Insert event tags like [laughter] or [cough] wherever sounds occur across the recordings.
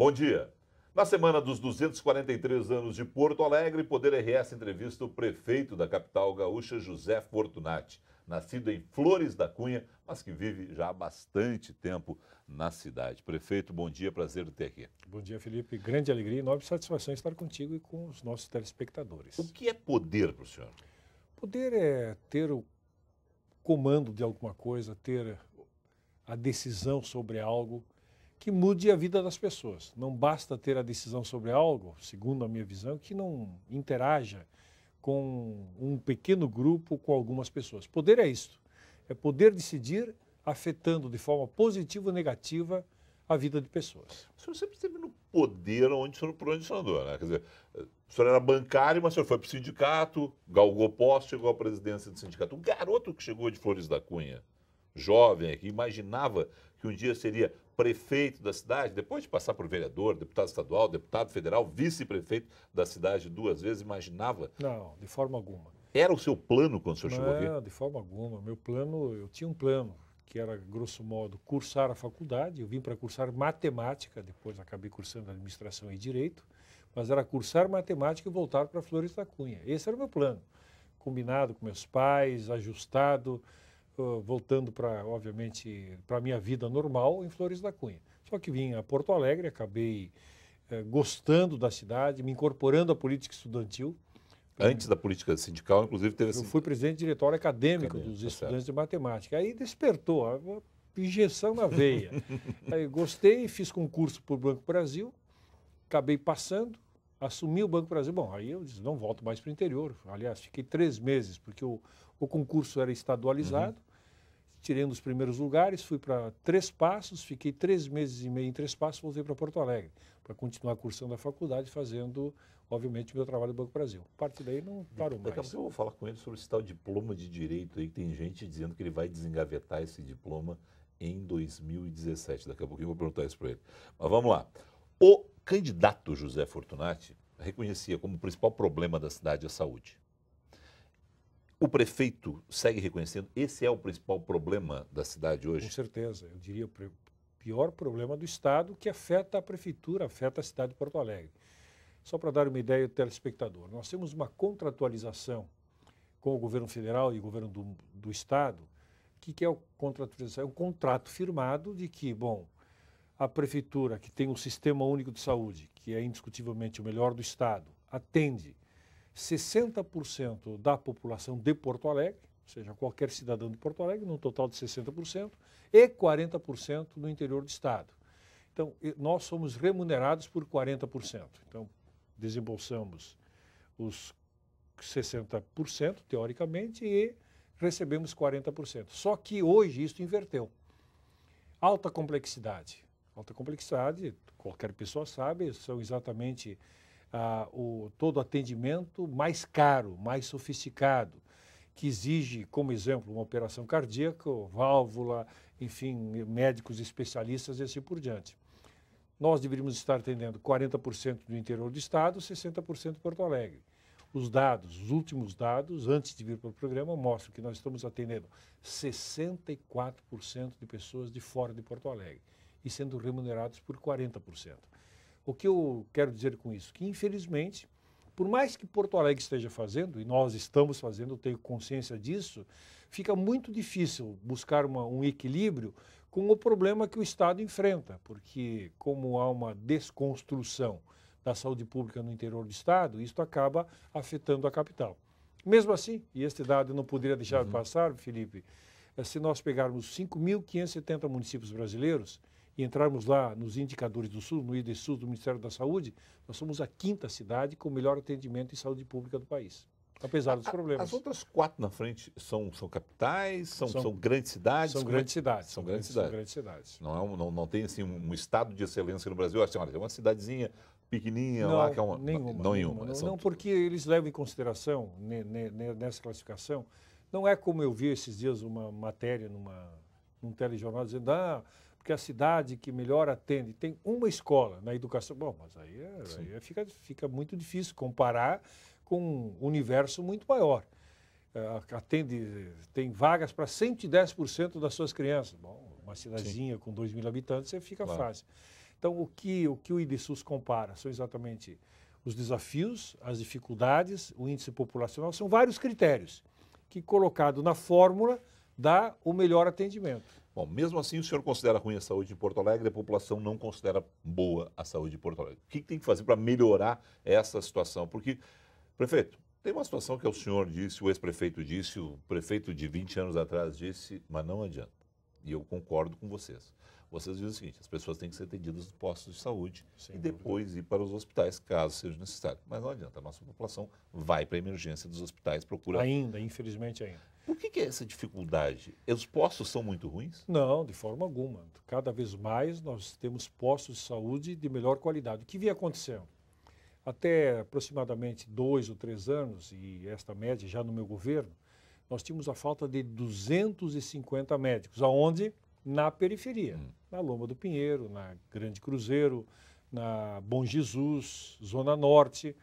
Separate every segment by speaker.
Speaker 1: Bom dia. Na semana dos 243 anos de Porto Alegre, Poder RS entrevista o prefeito da capital gaúcha, José Fortunati, nascido em Flores da Cunha, mas que vive já há bastante tempo na cidade. Prefeito, bom dia, prazer em ter aqui.
Speaker 2: Bom dia, Felipe. Grande alegria e nobre satisfação estar contigo e com os nossos telespectadores. O
Speaker 1: que é poder para o senhor?
Speaker 2: Poder é ter o comando de alguma coisa, ter a decisão sobre algo que mude a vida das pessoas. Não basta ter a decisão sobre algo, segundo a minha visão, que não interaja com um pequeno grupo, com algumas pessoas. Poder é isto, é poder decidir afetando de forma positiva ou negativa a vida de pessoas. O senhor sempre esteve
Speaker 1: no poder onde o senhor, por onde o senhor andou, né? Quer dizer, o senhor era bancário, mas o senhor foi para o sindicato, galgou posto, chegou à presidência do sindicato. O garoto que chegou de Flores da Cunha, jovem que imaginava que um dia seria prefeito da cidade, depois de passar por vereador, deputado estadual, deputado federal, vice-prefeito da cidade duas vezes, imaginava? Não, de forma alguma. Era o seu plano quando
Speaker 2: o senhor chegou aqui? Não, de forma alguma. Meu plano, eu tinha um plano, que era, grosso modo, cursar a faculdade. Eu vim para cursar matemática, depois acabei cursando administração e direito, mas era cursar matemática e voltar para Flores da Cunha. Esse era o meu plano. Combinado com meus pais, ajustado. Ah, voltando para, obviamente, para a minha vida normal em Flores da Cunha. Só que vim a Porto Alegre, acabei eh, gostando da cidade, me incorporando à política estudantil.
Speaker 1: Antes da política sindical, inclusive, teve... Eu fui
Speaker 2: presidente do diretório acadêmico dos tá estudantes certo. de matemática. Aí despertou, uma injeção na veia. [laughs] Aí gostei, fiz concurso para o Banco Brasil, acabei passando, assumi o Banco Brasil. Bom, aí eu disse, não volto mais para o interior. Aliás, fiquei três meses, porque o, o concurso era uhum. estadualizado tirei um dos primeiros lugares, fui para Três Passos, fiquei três meses e meio em Três Passos, voltei para Porto Alegre, para continuar cursando a faculdade, fazendo, obviamente, meu trabalho no Banco Brasil. A partir daí não parou
Speaker 1: mais. Daqui a pouco eu vou falar com ele sobre esse tal diploma de direito aí, que tem gente dizendo que ele vai desengavetar esse diploma em 2017. Daqui a pouquinho eu vou perguntar isso para ele. Mas vamos lá. O candidato José Fortunati reconhecia como principal problema da cidade a saúde. O prefeito segue reconhecendo esse é o principal problema da cidade hoje?
Speaker 2: Com certeza. Eu diria o pior problema do Estado que afeta a prefeitura, afeta a cidade de Porto Alegre. Só para dar uma ideia ao telespectador, nós temos uma contratualização com o governo federal e o governo do, do Estado. O que, que é o contratualização? É um contrato firmado de que, bom, a prefeitura, que tem o um Sistema Único de Saúde, que é indiscutivelmente o melhor do Estado, atende 60% da população de Porto Alegre, ou seja, qualquer cidadão de Porto Alegre, num total de 60%, e 40% no interior do Estado. Então, nós somos remunerados por 40%. Então, desembolsamos os 60%, teoricamente, e recebemos 40%. Só que hoje isso inverteu. Alta complexidade. Alta complexidade, qualquer pessoa sabe, são exatamente ah, o, todo atendimento mais caro, mais sofisticado, que exige, como exemplo, uma operação cardíaca, válvula, enfim, médicos especialistas e assim por diante. Nós deveríamos estar atendendo 40% do interior do Estado, 60% de Porto Alegre. Os dados, os últimos dados, antes de vir para o programa, mostram que nós estamos atendendo 64% de pessoas de fora de Porto Alegre e sendo remunerados por 40%. O que eu quero dizer com isso? Que, infelizmente, por mais que Porto Alegre esteja fazendo, e nós estamos fazendo, eu tenho consciência disso, fica muito difícil buscar uma, um equilíbrio com o problema que o Estado enfrenta, porque, como há uma desconstrução da saúde pública no interior do Estado, isso acaba afetando a capital. Mesmo assim, e este dado eu não poderia deixar uhum. de passar, Felipe, eh, se nós pegarmos 5.570 municípios brasileiros, e entrarmos lá nos indicadores do SUS, no SUS do Ministério da Saúde, nós somos a quinta cidade com o melhor atendimento em saúde pública do país. Apesar dos problemas. As outras quatro na
Speaker 1: frente são, são capitais, são, são, são grandes cidades? São é grandes cidades. São grandes, cidades. grandes cidades. Não, é um, não, não tem assim, um estado de excelência no Brasil. Assim, olha, é uma cidadezinha pequenininha não, lá que é uma. Nenhuma, não, é nenhuma. É não, não
Speaker 2: porque eles levam em consideração ne, ne, nessa classificação. Não é como eu vi esses dias uma matéria numa, num telejornal dizendo, ah, porque a cidade que melhor atende tem uma escola na educação. Bom, mas aí, é, aí é, fica, fica muito difícil comparar com um universo muito maior. Uh, atende, tem vagas para 110% das suas crianças. Bom, uma cidadezinha Sim. com 2 mil habitantes, você fica claro. fácil. Então, o que o, que o IDSUS compara são exatamente os desafios, as dificuldades, o índice populacional, são vários critérios que,
Speaker 1: colocado na fórmula, dá o melhor atendimento. Bom, mesmo assim, o senhor considera ruim a saúde de Porto Alegre, a população não considera boa a saúde de Porto Alegre. O que tem que fazer para melhorar essa situação? Porque, prefeito, tem uma situação que é o senhor disse, o ex-prefeito disse, o prefeito de 20 anos atrás disse, mas não adianta. E eu concordo com vocês. Vocês dizem o seguinte: as pessoas têm que ser atendidas nos postos de saúde Sem e depois dúvida. ir para os hospitais, caso seja necessário. Mas não adianta, a nossa população vai para a emergência dos hospitais, procura. Ainda, infelizmente ainda. O que, é essa dificuldade? Os postos são muito ruins?
Speaker 2: Não, de forma alguma. Cada vez mais nós temos postos de saúde de melhor qualidade. O que vinha acontecendo? Até aproximadamente dois ou três anos, e esta média já no meu governo, nós tínhamos a falta de 250 médicos. Aonde? Na periferia. Hum. Na Loma do Pinheiro, na Grande Cruzeiro, na Bom Jesus, Zona Norte.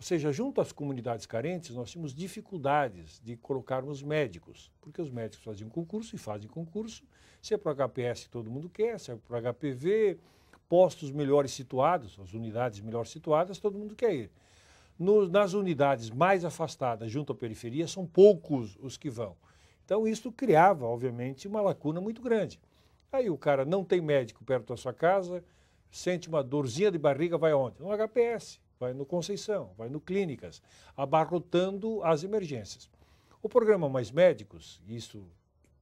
Speaker 2: Ou seja, junto às comunidades carentes, nós tínhamos dificuldades de colocarmos médicos, porque os médicos faziam concurso e fazem concurso. Se é para o HPS todo mundo quer, se é para o HPV, postos melhores situados, as unidades melhor situadas, todo mundo quer ir. No, nas unidades mais afastadas, junto à periferia, são poucos os que vão. Então, isso criava, obviamente, uma lacuna muito grande. Aí o cara não tem médico perto da sua casa, sente uma dorzinha de barriga, vai onde? No HPS vai no Conceição, vai no Clínicas, abarrotando as emergências. O programa Mais Médicos, isso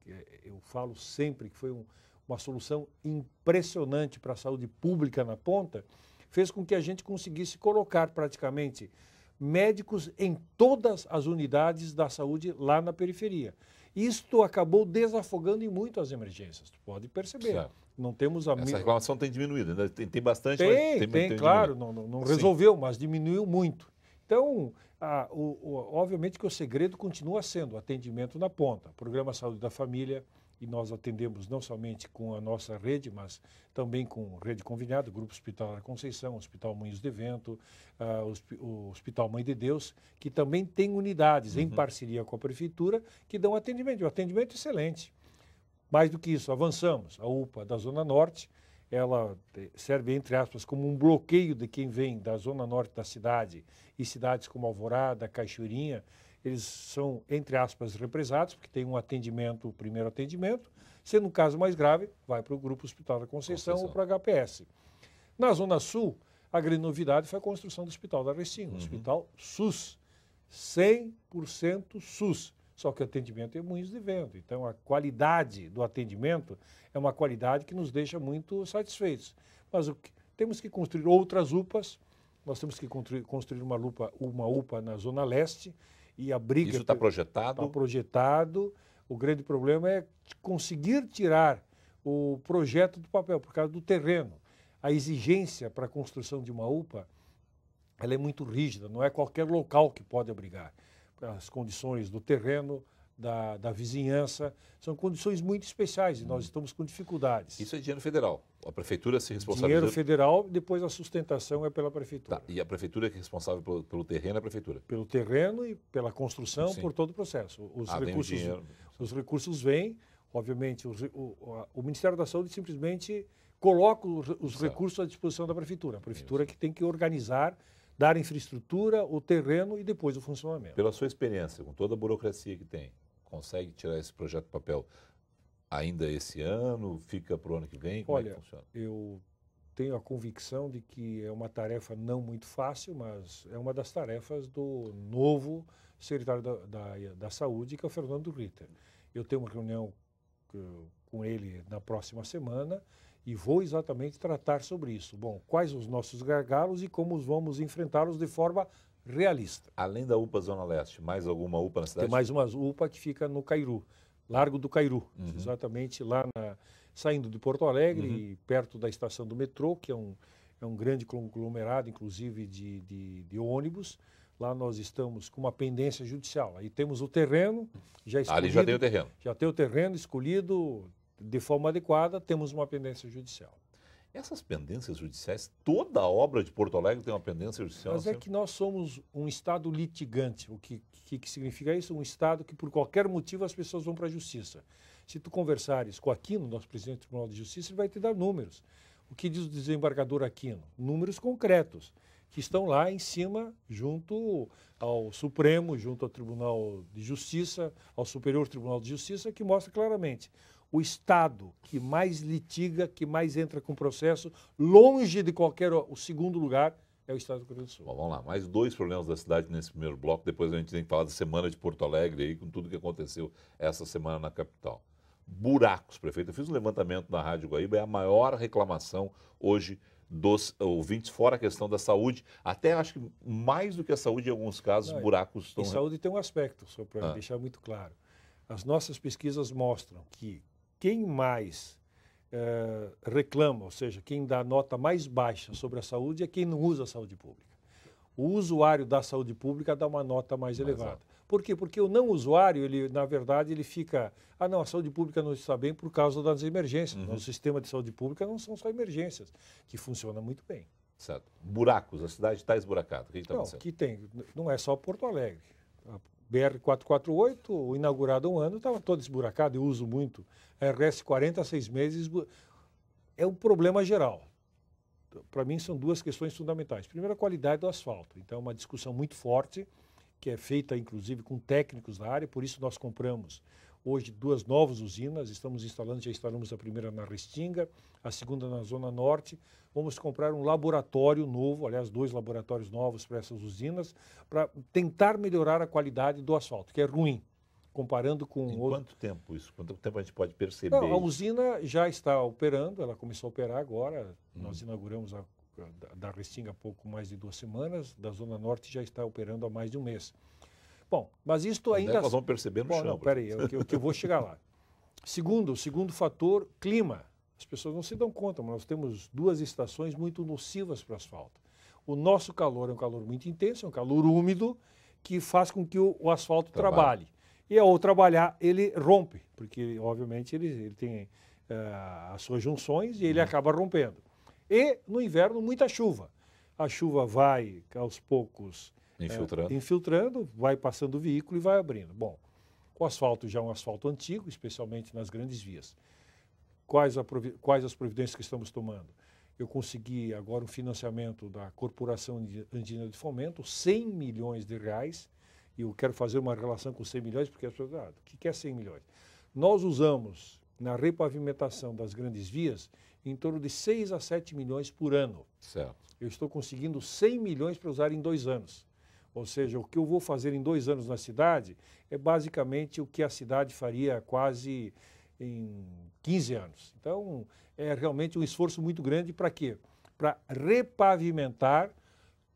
Speaker 2: é, eu falo sempre que foi um, uma solução impressionante para a saúde pública na ponta, fez com que a gente conseguisse colocar praticamente médicos em todas as unidades da saúde lá na periferia. Isto acabou desafogando em muito as emergências, tu pode perceber. Certo. Não temos a Essa
Speaker 1: reclamação tem diminuído, né? tem, tem bastante. Tem, mas tem, tem, tem claro, não, não, resolveu,
Speaker 2: mas diminuiu muito. Então, a, o, o, obviamente que o segredo continua sendo o atendimento na ponta, programa Saúde da Família, e nós atendemos não somente com a nossa rede, mas também com rede conveniada, Grupo Hospital da Conceição, Hospital Moinhos de Vento, uh, o Hospital Mãe de Deus, que também tem unidades uhum. em parceria com a Prefeitura que dão atendimento, um atendimento é excelente. Mais do que isso, avançamos. A UPA da Zona Norte, ela eh, serve, entre aspas, como um bloqueio de quem vem da Zona Norte da cidade e cidades como Alvorada, Cachoeirinha, eles são, entre aspas, represados, porque tem um atendimento, o primeiro atendimento. Sendo um caso mais grave, vai para o Grupo Hospital da Conceição, Conceição. ou para a HPS. Na Zona Sul, a grande novidade foi a construção do Hospital da Recinha, o uhum. hospital SUS, 100% SUS. Só que o atendimento é moinhos de vento. Então, a qualidade do atendimento é uma qualidade que nos deixa muito satisfeitos. Mas que, temos que construir outras UPAs. Nós temos que construir, construir uma, lupa, uma UPA na Zona Leste e a briga. Isso está
Speaker 1: projetado? Está
Speaker 2: projetado. O grande problema é conseguir tirar o projeto do papel, por causa do terreno. A exigência para a construção de uma UPA ela é muito rígida, não é qualquer local que pode abrigar. As condições do terreno, da, da vizinhança. São condições muito especiais e nós hum. estamos com dificuldades.
Speaker 1: Isso é dinheiro federal. A prefeitura se responsabiliza. Dinheiro
Speaker 2: federal, depois a sustentação é pela prefeitura.
Speaker 1: Tá, e a prefeitura que é responsável pelo, pelo terreno é a prefeitura? Pelo terreno e pela construção, Sim. por
Speaker 2: todo o processo. Os, ah, recursos, os recursos vêm, obviamente, o, o, o, Ministério da Saúde simplesmente coloca os, os recursos à disposição da prefeitura. A prefeitura Isso. que tem que organizar dar infraestrutura, o terreno e depois o funcionamento.
Speaker 1: Pela sua experiência, com toda a burocracia que tem, consegue tirar esse projeto papel ainda esse ano? Fica para o ano que vem? Como Olha, é que funciona?
Speaker 2: eu tenho a convicção de que é uma tarefa não muito fácil, mas é uma das tarefas do novo secretário da, da, da Saúde, que é o Fernando Ritter. Eu tenho uma reunião com ele na próxima semana e vou exatamente tratar sobre isso. Bom, quais os nossos gargalos e como os vamos enfrentá-los de
Speaker 1: forma realista.
Speaker 2: Além da UPA Zona Leste,
Speaker 1: mais alguma UPA na cidade? Tem mais uma
Speaker 2: UPA que fica no Cairu, Largo do Cairu, uhum. exatamente lá na, saindo de Porto Alegre, uhum. perto da estação do metrô, que é um, é um grande conglomerado, inclusive, de, de, de ônibus. Lá nós estamos com uma pendência judicial. Aí temos o terreno, já escolhido. Ali já tem o terreno. Já tem o terreno escolhido de forma adequada, temos uma pendência
Speaker 1: judicial. Essas pendências judiciais, toda obra de Porto Alegre tem uma pendência judicial. Mas é assim? que
Speaker 2: nós somos um Estado litigante. O que, que, que significa isso? Um Estado que, por qualquer motivo, as pessoas vão para a justiça. Se tu conversares com Aquino, nosso presidente do Tribunal de Justiça, ele vai te dar números. O que diz o desembargador Aquino? Números concretos, que estão lá em cima, junto ao Supremo, junto ao Tribunal de Justiça, ao Superior Tribunal de Justiça, que mostra claramente o Estado que mais litiga, que mais entra com processo, longe de qualquer o segundo lugar, é o Estado do Rio Grande do Sul. Bom,
Speaker 1: vamos lá, mais dois problemas da cidade nesse primeiro bloco, depois a gente tem que falar da semana de Porto Alegre aí, com tudo que aconteceu essa semana na capital. Buracos, prefeito. Eu fiz um levantamento na Rádio Guaíba, é a maior reclamação hoje dos ouvintes, fora a questão da saúde. Até acho que mais do que a saúde, em alguns casos, Não, buracos estão. E saúde
Speaker 2: tem um aspecto, só para ah. deixar muito claro. As nossas pesquisas mostram que quem mais é, reclama, ou seja, quem dá nota mais baixa sobre a saúde é quem não usa a saúde pública. O usuário da saúde pública dá uma nota mais, mais elevada. Alto. Por quê? Porque o não usuário, ele, na verdade, ele fica. Ah, não, a saúde pública não está bem por causa das emergências. Uhum. sistema de saúde pública
Speaker 1: não são só emergências, que funciona muito bem. Certo. Buracos, a cidade está esburacada. O que está acontecendo? Que
Speaker 2: tem, não é só Porto Alegre. BR-448, inaugurado há um ano, estava todo esburacado, eu uso muito. É, a RS-40 seis meses. É um problema geral. Para mim, são duas questões fundamentais. Primeiro, a qualidade do asfalto. Então, é uma discussão muito forte, que é feita, inclusive, com técnicos da área, por isso nós compramos hoje duas novas usinas, estamos instalando, já instalamos a primeira na Restinga, a segunda na Zona Norte. Vamos comprar um laboratório novo, aliás, dois laboratórios novos para essas usinas, para tentar melhorar a qualidade do asfalto, que é ruim comparando
Speaker 1: com em outro... quanto tempo isso? Quanto tempo a gente pode perceber? Não, a
Speaker 2: usina já está operando, ela começou a operar agora. Hum. Nós inauguramos a, a, da Restinga há pouco mais de duas semanas, da Zona Norte já está operando há mais de um mês. Bom, mas isto ainda. nós vamos perceber no Bom, chão. Não, peraí, eu, que eu vou chegar lá. Segundo, o segundo fator, clima. As pessoas não se dão conta, mas nós temos duas estações muito nocivas para o asfalto. O nosso calor é um calor muito intenso, é um calor úmido, que faz com que o, o asfalto trabalhe. trabalhe. E ao trabalhar, ele rompe, porque, obviamente, ele, ele tem uh, as suas junções e ele uhum. acaba rompendo. E, no inverno, muita chuva. A chuva vai, aos poucos, Infiltrando. É, infiltrando, vai passando o veículo e vai abrindo. Bom, o asfalto já é um asfalto antigo, especialmente nas grandes vias. Quais, quais as providências que estamos tomando? Eu consegui agora um financiamento da Corporação Andina de Fomento, 100 milhões de reais, e eu quero fazer uma relação com 100 milhões, porque as pessoas ah, o que é 100 milhões? Nós usamos na repavimentação das grandes vias em torno de 6 a 7 milhões por ano. Certo. Eu estou conseguindo 100 milhões para usar em dois anos. Ou seja, o que eu vou fazer em dois anos na cidade é basicamente o que a cidade faria quase em 15 anos. Então, é realmente um esforço muito grande para quê? Para repavimentar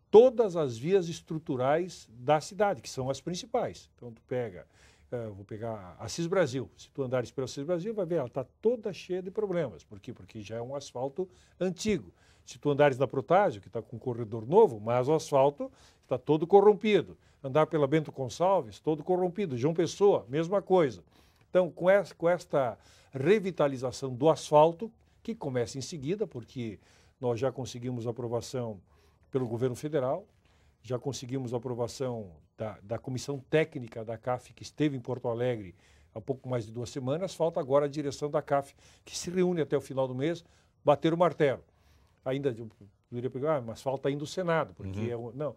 Speaker 2: todas as vias estruturais da cidade, que são as principais. Então, tu pega é, vou pegar Assis Brasil. Se tu andares pelo Assis Brasil, vai ver, ela está toda cheia de problemas. Por quê? Porque já é um asfalto antigo. Se tu andares na Protásio, que está com um corredor novo, mas o asfalto está todo corrompido. Andar pela Bento Gonçalves, todo corrompido. João Pessoa, mesma coisa. Então, com, essa, com esta revitalização do asfalto, que começa em seguida, porque nós já conseguimos aprovação pelo governo federal, já conseguimos a aprovação da, da comissão técnica da CAF, que esteve em Porto Alegre há pouco mais de duas semanas. Falta agora a direção da CAF, que se reúne até o final do mês, bater o martelo. Ainda, eu poderia pegar, ah, mas falta ainda o Senado, porque uhum. é, não,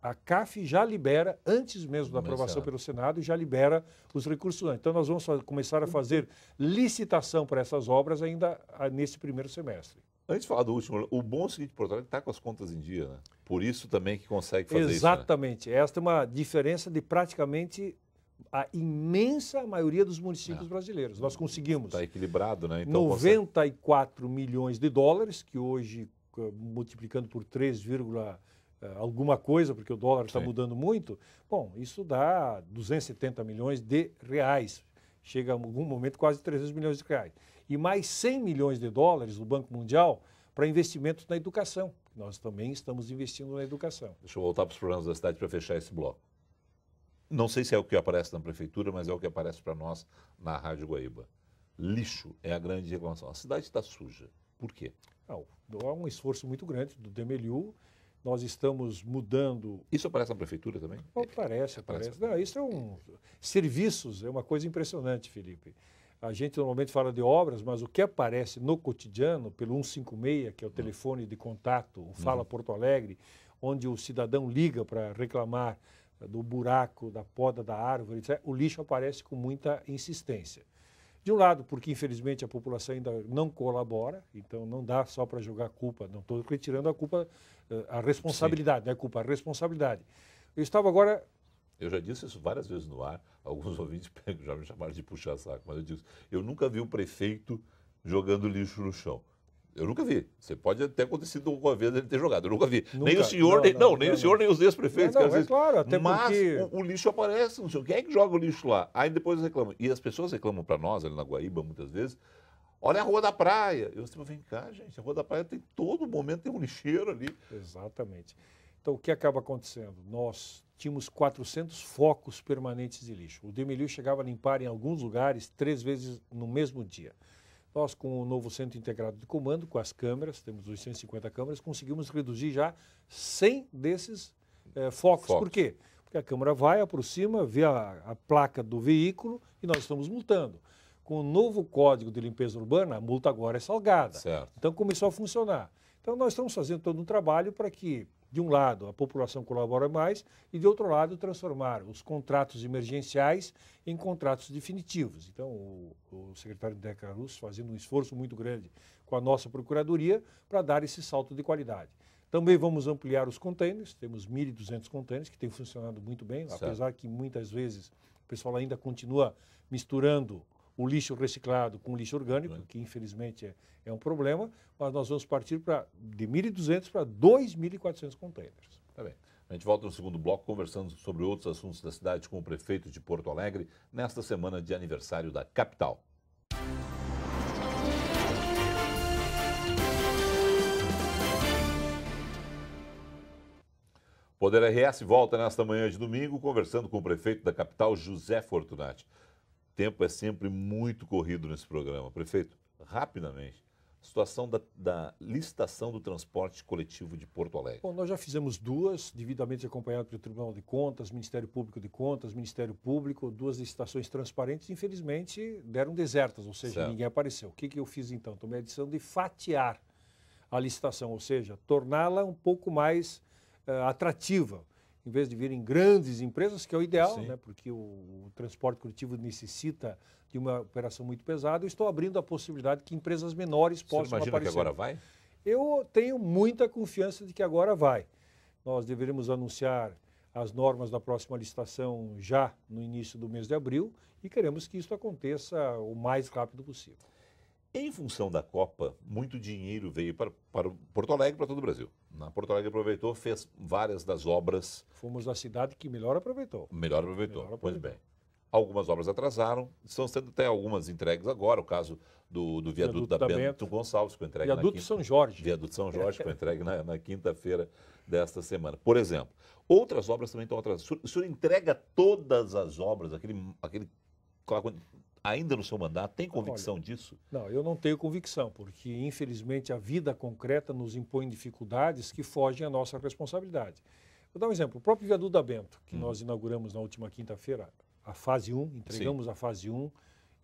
Speaker 2: a CAF já libera, antes mesmo da aprovação é. pelo Senado, já libera os recursos. Então, nós vamos começar a fazer licitação para essas obras ainda ah, nesse primeiro semestre.
Speaker 1: Antes de falar do último, o bom é o seguinte, Porto Alegre está com as contas em dia, né? Por isso também que consegue fazer né? Exatamente. isso.
Speaker 2: Exatamente. Né? Esta é uma diferença de praticamente a imensa maioria dos municípios é. brasileiros. Nós conseguimos.
Speaker 1: Está equilibrado, né? Então,
Speaker 2: 94 consegue... milhões de dólares, que hoje, eh, multiplicando por 3, eh, alguma coisa, porque o dólar está mudando muito, bom, isso dá 270 milhões de reais. Chega a algum momento quase 300 milhões de reais e mais 100 milhões de dólares do Banco Mundial para investimentos na educação. Nós também estamos investindo na educação.
Speaker 1: Deixa eu voltar para os problemas da cidade para fechar esse bloco. Não sei se é o que aparece na prefeitura, mas é o que aparece para nós na Rádio Guaíba. Lixo é a grande reclamação. A cidade está suja. Por
Speaker 2: quê? Não, há um esforço muito grande do Demeliu nós estamos mudando.
Speaker 1: Isso aparece na prefeitura também?
Speaker 2: Oh, parece, aparece. aparece. Não, isso é um. Serviços é uma coisa impressionante, Felipe. A gente normalmente fala de obras, mas o que aparece no cotidiano, pelo 156, que é o hum. telefone de contato, o Fala uhum. Porto Alegre, onde o cidadão liga para reclamar eh, do buraco, da poda da árvore, etc., o lixo aparece com muita insistência. De um lado, porque infelizmente a população ainda não colabora, então não dá só para jogar a culpa, não estou retirando a culpa, eh, a responsabilidade, não é culpa, a responsabilidade.
Speaker 1: Eu estava agora. Eu já disse isso várias vezes no ar alguns [laughs] ouvintes já me chamaram de puxa-saco, mas eu digo, eu nunca vi o prefeito jogando lixo no chão. Eu nunca vi. Você pode até ter acontecido alguma vez ele ter jogado. Eu nunca vi. Nunca. Nem o senhor, não, nem, não, não, nem não, o senhor, nem os ex-prefeitos. Não, não, mas é claro, até Mas porque... o, o, lixo aparece não sei Quem é que joga o lixo lá? Aí depois reclamam. E as pessoas reclamam para nós, ali na Guaíba, muitas vezes, Olha a Rua da Praia. Eu sempre vem cá, gente. A Rua da Praia tem todo momento tem um lixeiro ali. Exatamente. Então, o que acaba acontecendo?
Speaker 2: Nós, tínhamos 400 focos permanentes de lixo. O Demilio chegava a limpar em alguns lugares três vezes no mesmo dia. Nós, com o novo centro integrado de comando, com as câmeras, temos 250 câmeras, conseguimos reduzir já 100 desses é, eh, focos. focos. Por quê? Porque a câmera vai, aproxima, vê a, a placa do veículo e nós estamos multando. Com o novo código de limpeza urbana, a multa agora é salgada. Certo. Então começou a funcionar. Então nós estamos fazendo todo um trabalho para que de um lado, a população colabora mais e, de outro lado, transformar os contratos emergenciais em contratos definitivos. Então, o, o secretário Deca Luz fazendo um esforço muito grande com a nossa procuradoria para dar esse salto de qualidade. Também vamos ampliar os contêineres, temos 1.200 contêineres que têm funcionado muito bem, certo. apesar que muitas vezes o pessoal ainda continua misturando o lixo reciclado com o lixo orgânico, que infelizmente é, é um problema, mas nós vamos partir para de 1.200 para 2.400 containers.
Speaker 1: Tá bem. A gente volta no segundo bloco conversando sobre outros assuntos da cidade com o prefeito de Porto Alegre nesta semana de aniversário da capital. Poder RS volta nesta manhã de domingo conversando com o prefeito da capital, José Fortunati tempo é sempre muito corrido nesse programa. Prefeito, rapidamente, situação da, da, licitação do transporte coletivo de Porto Alegre.
Speaker 2: Bom, nós já fizemos duas, devidamente acompanhado pelo Tribunal de Contas, Ministério Público de Contas, Ministério Público, duas licitações transparentes, infelizmente deram desertas, ou seja, certo. ninguém apareceu. O que, que eu fiz então? Tomei a decisão de fatiar a licitação, ou seja, torná-la um pouco mais uh, atrativa em vez de virem grandes empresas, que é o ideal, né? porque o, o, transporte coletivo necessita de uma operação muito pesada, eu estou abrindo a possibilidade que empresas menores possam Você imagina aparecer. que agora vai? Eu tenho muita confiança de que agora vai. Nós deveremos anunciar as normas da próxima licitação já no início do mês de abril e queremos que isso
Speaker 1: aconteça o mais rápido possível. Em função da Copa, muito dinheiro veio para, para Porto Alegre, para todo o Brasil. Na Porto Alegre aproveitou, fez várias das obras.
Speaker 2: Fomos a cidade que melhor aproveitou.
Speaker 1: Melhor aproveitou, melhor aproveitou. pois bem. Algumas obras atrasaram, estão sendo até algumas entregues agora. O caso do, do viaduto, viaduto da, Bento, Bento Gonçalves, que foi entregue viaduto na quinta, São Jorge. Viaduto São Jorge, que foi [laughs] entregue na, na quinta-feira desta semana. Por exemplo, outras obras também estão atrasadas. O senhor entrega todas as obras, aquele, aquele ainda no seu mandato? Tem convicção Olha, disso?
Speaker 2: Não, eu não tenho convicção, porque infelizmente a vida concreta nos impõe dificuldades que fogem à nossa responsabilidade. Vou dar um exemplo. O próprio viaduto da Bento, que hum. nós inauguramos na última quinta-feira, a fase 1, entregamos Sim. a fase 1.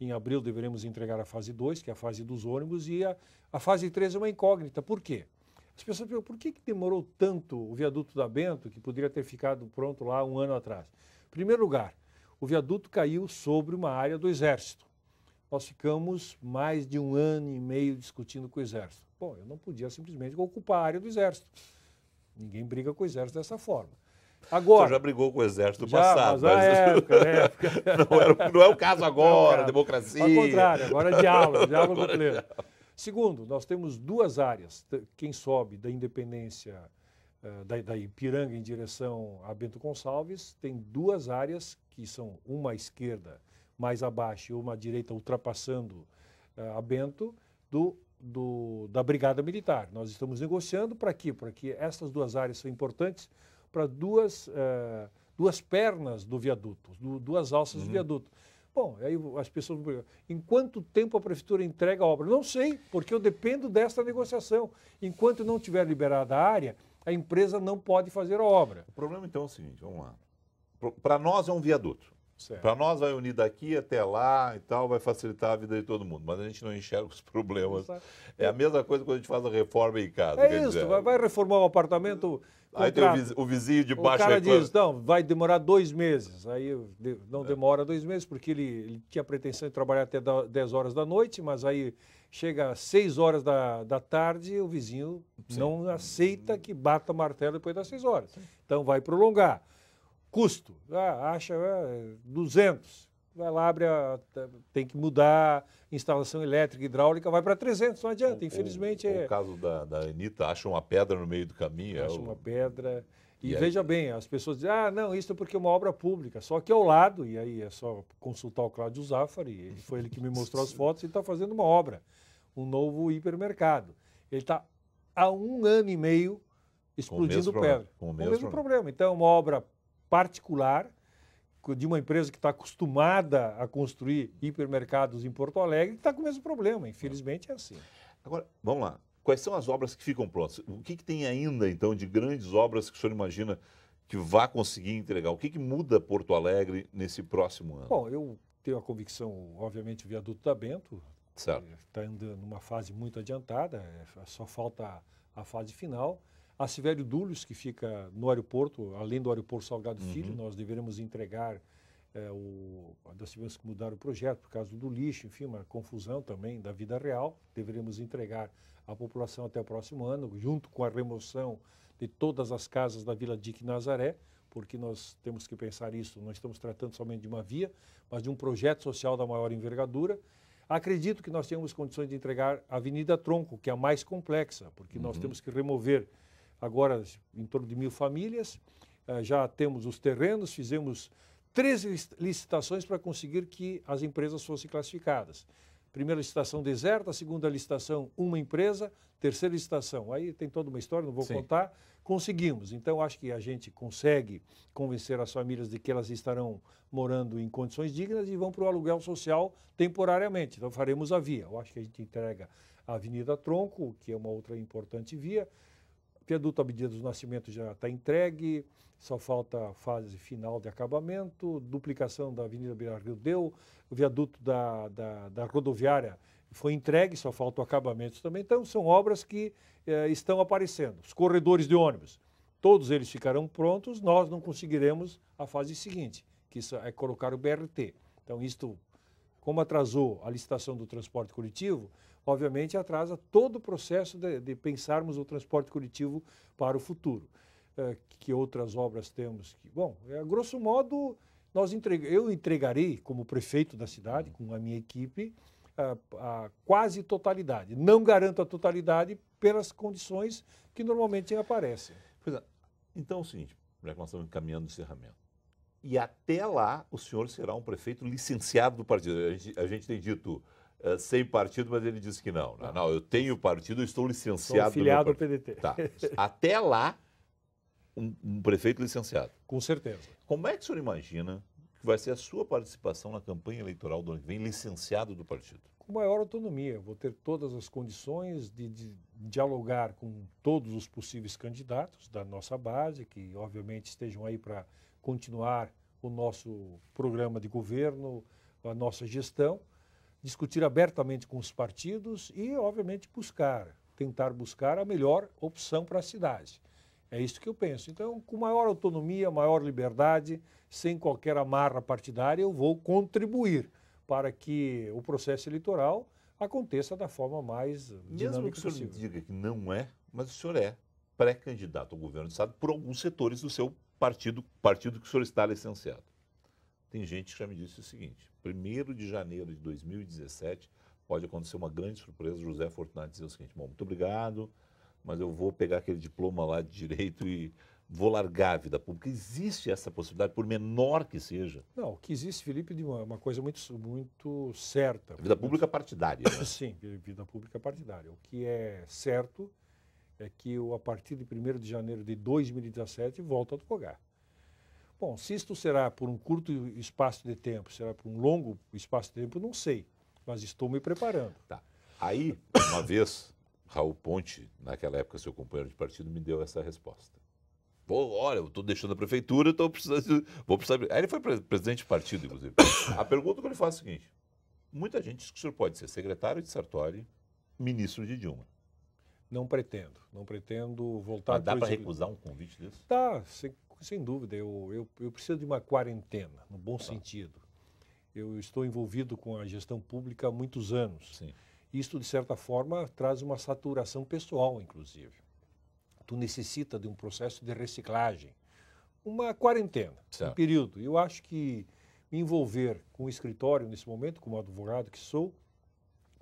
Speaker 2: Em abril deveremos entregar a fase 2, que é a fase dos ônibus, e a, a fase 3 é uma incógnita. Por quê? As pessoas perguntam, por que, que demorou tanto o viaduto da Bento, que poderia ter ficado pronto lá um ano atrás? Em primeiro lugar, o viaduto caiu sobre uma área do Exército. Nós ficamos mais de um ano e meio discutindo com o Exército. Bom, eu não podia simplesmente ocupar a área do Exército. Ninguém briga com o Exército dessa forma.
Speaker 1: Agora, Você já brigou com o exército já, passado, mas, mas... [laughs] Época, época. [laughs] não, era, não, é o caso agora, não, é. democracia. Ao contrário, agora é diálogo, [laughs] diálogo agora é pleno. É.
Speaker 2: Segundo, nós temos duas áreas, quem sobe da independência eh, da, da Ipiranga em direção a Bento Gonçalves, tem duas áreas que são uma esquerda mais abaixo e uma direita ultrapassando uh, a Bento, do, do, da Brigada Militar. Nós estamos negociando para quê? Para que essas duas áreas são importantes para duas, uh, duas pernas do viaduto, do, duas alças uhum. do viaduto. Bom, aí as pessoas me em quanto tempo a prefeitura entrega a obra? Não sei, porque eu dependo desta negociação.
Speaker 1: Enquanto não tiver liberada a área, a empresa não pode fazer a obra. O problema então é o seguinte, vamos lá para nós é um viaduto. Para nós vai unir daqui até lá e tal, vai facilitar a vida de todo mundo. Mas a gente não enxerga os problemas. É a mesma coisa quando a gente faz a reforma em casa. É isso, dizer.
Speaker 2: vai reformar um apartamento.
Speaker 1: Aí tem o vizinho de baixo. O cara reclama. diz,
Speaker 2: não, vai demorar dois meses. Aí não é. demora dois meses, porque ele, ele tinha pretensão de trabalhar até 10 horas da noite, mas aí chega às 6 horas da, da tarde, o vizinho Sim. não aceita que bata martelo depois das 6 horas. Sim. Então vai prolongar custo. Ah, acha ah, 200. Vai lá, abre a, tem que mudar, instalação elétrica, hidráulica, vai para 300, não adianta, o, infelizmente. O, é... o
Speaker 1: caso da, da Anitta, acha uma pedra no meio do caminho. É acha é o... uma
Speaker 2: pedra. E, e aí... veja bem, as pessoas dizem, ah, não, isso é porque é uma obra pública, só que ao é lado, e aí é só consultar o Cláudio Zaffari, foi ele que me mostrou as [laughs] fotos, ele está fazendo uma obra, um novo hipermercado. Ele está há um ano e meio explodindo com pedra. Com o mesmo, com o mesmo problema. problema. Então, é uma obra particular de uma empresa que está acostumada a construir hipermercados em Porto Alegre, que está com o mesmo problema. Infelizmente é assim.
Speaker 1: Agora, vamos lá. Quais são as obras que ficam prontas? O que, que tem ainda, então, de grandes obras que o senhor imagina que vá conseguir entregar? O que, que muda Porto Alegre nesse próximo ano?
Speaker 2: Bom, eu tenho a convicção, obviamente, o viaduto da tá Bento. Está é, em numa fase muito adiantada, é, só falta a fase final. A Sivério Dulles, que fica no aeroporto, além do aeroporto Salgado uhum. Filho, nós deveremos entregar é, o, nós tivemos que mudar o projeto por causa do lixo, enfim, uma confusão também da vida real. Deveremos entregar à população até o próximo ano, junto com a remoção de todas as casas da Vila Dique Nazaré, porque nós temos que pensar isso, não estamos tratando somente de uma via, mas de um projeto social da maior envergadura. Acredito que nós temos condições de entregar a Avenida Tronco, que é a mais complexa, porque uhum. nós temos que remover agora em torno de mil famílias. Eh, já temos os terrenos, fizemos três licitações para conseguir que as empresas fossem classificadas. Primeira licitação deserta, segunda licitação uma empresa, terceira licitação. Aí tem toda uma história, não vou Sim. contar. Conseguimos. Então acho que a gente consegue convencer as famílias de que elas estarão morando em condições dignas e vão para o aluguel social temporariamente. Então faremos a via. Eu acho que a gente entrega a Avenida Tronco, que é uma outra importante via, Viaduto à medida do Nascimento já está entregue, só falta a fase final de acabamento, duplicação da Avenida Beira Rio deu, o viaduto da, da, da, rodoviária foi entregue, só falta o acabamento também. Então, são obras que eh, estão aparecendo. Os corredores de ônibus, todos eles ficarão prontos, nós não conseguiremos a fase seguinte, que isso é colocar o BRT. Então, isto, como atrasou a licitação do transporte coletivo, obviamente atrasa todo o processo de, de pensarmos o transporte coletivo para o futuro. É, que outras obras temos? Que, bom, é, grosso modo, nós eu entregarei, como prefeito da cidade, com a minha equipe, a, a quase totalidade. Não garanto a totalidade pelas condições que normalmente aparecem. Pois é.
Speaker 1: Então é o seguinte, já que nós estamos encaminhando o encerramento. E até lá o senhor será um prefeito licenciado do partido. A gente, a gente tem dito eh, sem partido, mas ele disse que não. Não, né? não eu tenho partido, estou licenciado. Estou filiado ao PDT. Tá. [laughs] Até lá, um, um, prefeito licenciado. Com certeza. Como é que o senhor imagina que vai ser a sua participação na campanha eleitoral do ano que vem, licenciado do partido?
Speaker 2: Com maior autonomia. Vou ter todas as condições de, de dialogar com todos os possíveis candidatos da nossa base, que obviamente estejam aí para continuar o nosso programa de governo, a nossa gestão, discutir abertamente com os partidos e, obviamente, buscar, tentar buscar a melhor opção para a cidade. É isso que eu penso. Então, com maior autonomia, maior liberdade, sem qualquer amarra partidária, eu vou contribuir para que o processo eleitoral aconteça da forma mais Mesmo que o senhor
Speaker 1: diga que não é, mas o senhor é pré-candidato ao governo do Estado por alguns setores do seu partido, partido que o senhor está licenciado. Tem gente que já me disse o seguinte: 1 de janeiro de 2017 pode acontecer uma grande surpresa. José Fortunato dizer o seguinte: bom, muito obrigado, mas eu vou pegar aquele diploma lá de direito e vou largar a vida pública. Existe essa possibilidade, por menor que seja?
Speaker 2: Não, o que existe, Felipe, é uma, coisa muito, muito certa. A vida pública
Speaker 1: partidária. Né? [coughs] Sim, vida pública partidária. O que é
Speaker 2: certo é que a partir de 1 de janeiro de 2017 volta a advogar. Bom, se isto será por um curto espaço de tempo, será por um longo espaço de tempo, não sei, mas estou me preparando.
Speaker 1: Tá. Aí, uma vez, Raul Ponte, naquela época seu companheiro de partido, me deu essa resposta. Pô, olha, eu estou deixando a prefeitura, estou precisando, vou precisar... Aí ele foi presidente de partido, inclusive. A pergunta que ele faz é a seguinte, muita gente diz que o senhor pode ser secretário de Sartori, ministro de Dilma.
Speaker 2: Não pretendo, não pretendo voltar... Mas dá para recusar um
Speaker 1: convite desse? Tá, se sem dúvida.
Speaker 2: Eu, eu, eu preciso de uma quarentena, no bom tá. sentido. Eu estou envolvido com a gestão pública há muitos anos. Sim. Isto, de certa forma, traz uma saturação pessoal, inclusive. Tu necessita de um processo de reciclagem, uma quarentena, certo. um período. Eu acho que me envolver com o escritório nesse momento, como advogado que sou,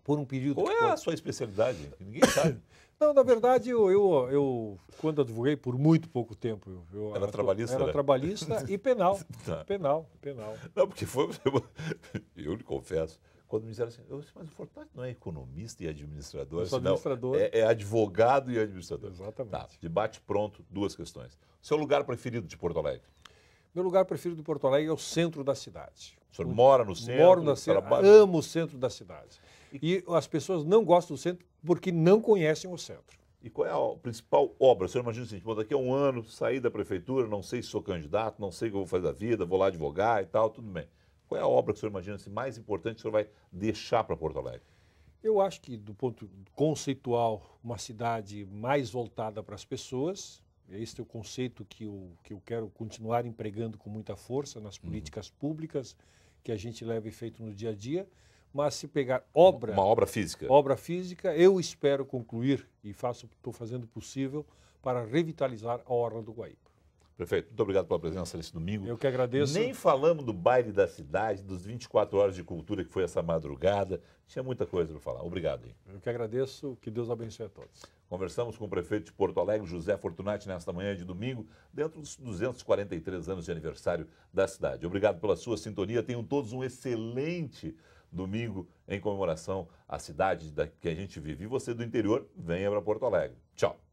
Speaker 2: por um período. Qual é pode... a sua especialidade? Ninguém sabe. [laughs] Não, na verdade, eu, eu, eu, quando advoguei, por muito pouco tempo. Eu, eu era, era, trabalhista? Era né? trabalhista e penal. [laughs] Tá. Penal, penal.
Speaker 1: Não, porque foi. [laughs] Eu lhe confesso, quando me disseram assim, eu disse, mas o Fortati não é economista e administrador? Eu administrador. Não, é, é, advogado e administrador. Exatamente. Tá, debate pronto, duas questões. Seu lugar preferido de Porto Alegre?
Speaker 2: Meu lugar preferido de Porto Alegre é o centro da cidade. O senhor mora no centro? Moro na centro, amo o centro da cidade. E as pessoas não gostam do centro porque não conhecem o centro.
Speaker 1: E qual é a principal obra? O senhor imagina o seguinte: bom, daqui a um ano sair da prefeitura, não sei se sou candidato, não sei o que eu vou fazer da vida, vou lá advogar e tal, tudo bem. Qual é a obra que o senhor imagina assim, mais importante que o senhor vai deixar para Porto Alegre?
Speaker 2: Eu acho que, do ponto conceitual, uma cidade mais voltada para as pessoas. Este é o conceito que eu, que eu quero continuar empregando com muita força nas uhum. políticas uhum. públicas que a gente leva efeito no dia a dia mas se pegar obra. Uma obra física. Obra física, eu espero concluir e faço, estou fazendo o possível para revitalizar a Orla do Guaíba.
Speaker 1: Prefeito, muito obrigado pela presença nesse domingo. Eu que agradeço. Nem falamos do baile da cidade, dos 24 horas de cultura que foi essa madrugada. Tinha muita coisa para falar. Obrigado. Hein? Eu que agradeço. Que Deus abençoe a todos. Conversamos com o prefeito de Porto Alegre, José Fortunati, nesta manhã de domingo, dentro dos 243 anos de aniversário da cidade. Obrigado pela sua sintonia. Tenham todos um excelente domingo, em comemoração à cidade que a gente vive. E você do interior, venha para Porto Alegre. Tchau.